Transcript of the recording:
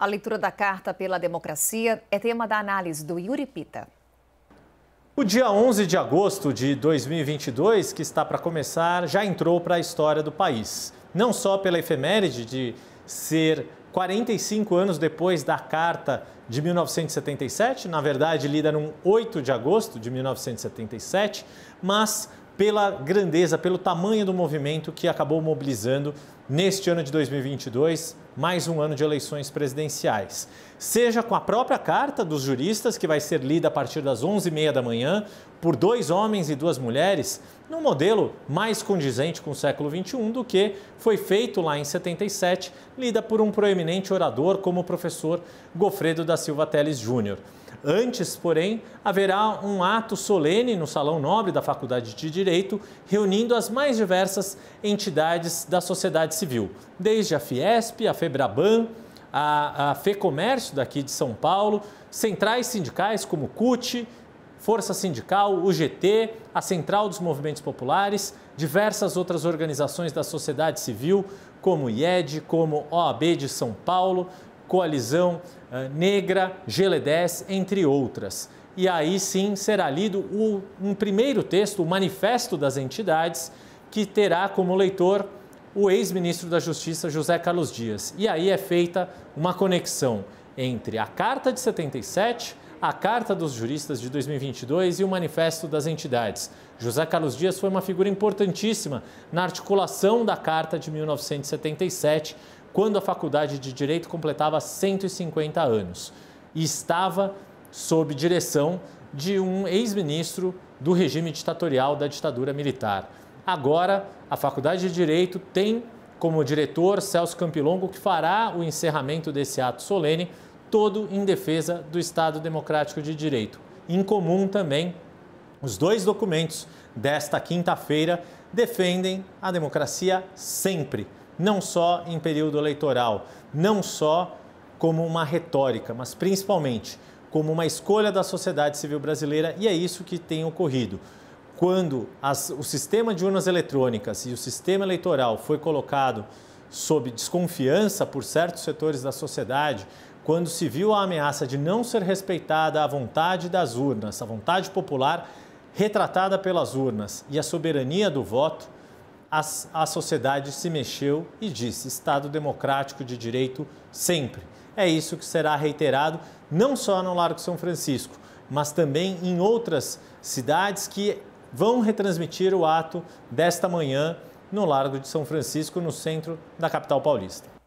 A leitura da Carta pela Democracia é tema da análise do Yuri Pita. O dia 11 de agosto de 2022, que está para começar, já entrou para a história do país. Não só pela efeméride de ser 45 anos depois da Carta de 1977, na verdade lida no 8 de agosto de 1977, mas pela grandeza, pelo tamanho do movimento que acabou mobilizando neste ano de 2022 mais um ano de eleições presidenciais. Seja com a própria carta dos juristas, que vai ser lida a partir das 11h30 da manhã, por dois homens e duas mulheres, num modelo mais condizente com o século XXI do que foi feito lá em 77, lida por um proeminente orador como o professor Gofredo da Silva Teles Júnior. Antes, porém, haverá um ato solene no Salão Nobre da Faculdade de Direito, reunindo as mais diversas entidades da sociedade civil, desde a Fiesp, a Febraban, a, a FEComércio daqui de São Paulo, centrais sindicais como CUT, Força Sindical, UGT, a Central dos Movimentos Populares, diversas outras organizações da sociedade civil, como IED, como OAB de São Paulo, Coalizão eh, Negra, GLE10, entre outras. E aí sim será lido o, um primeiro texto, o Manifesto das Entidades, que terá como leitor o ex-ministro da Justiça José Carlos Dias. E aí é feita uma conexão entre a Carta de 77, a Carta dos Juristas de 2022 e o Manifesto das Entidades. José Carlos Dias foi uma figura importantíssima na articulação da Carta de 1977, quando a Faculdade de Direito completava 150 anos e estava sob direção de um ex-ministro do regime ditatorial da ditadura militar. Agora, a Faculdade de Direito tem como diretor Celso Campilongo, que fará o encerramento desse ato solene, todo em defesa do Estado Democrático de Direito. Em comum também, os dois documentos desta quinta-feira defendem a democracia sempre, não só em período eleitoral, não só como uma retórica, mas principalmente como uma escolha da sociedade civil brasileira, e é isso que tem ocorrido quando as, o sistema de urnas eletrônicas e o sistema eleitoral foi colocado sob desconfiança por certos setores da sociedade, quando se viu a ameaça de não ser respeitada a vontade das urnas, a vontade popular retratada pelas urnas e a soberania do voto, a, a sociedade se mexeu e disse: Estado democrático de direito sempre. É isso que será reiterado não só no Largo São Francisco, mas também em outras cidades que vão retransmitir o ato desta manhã no Largo de São Francisco, no centro da capital paulista.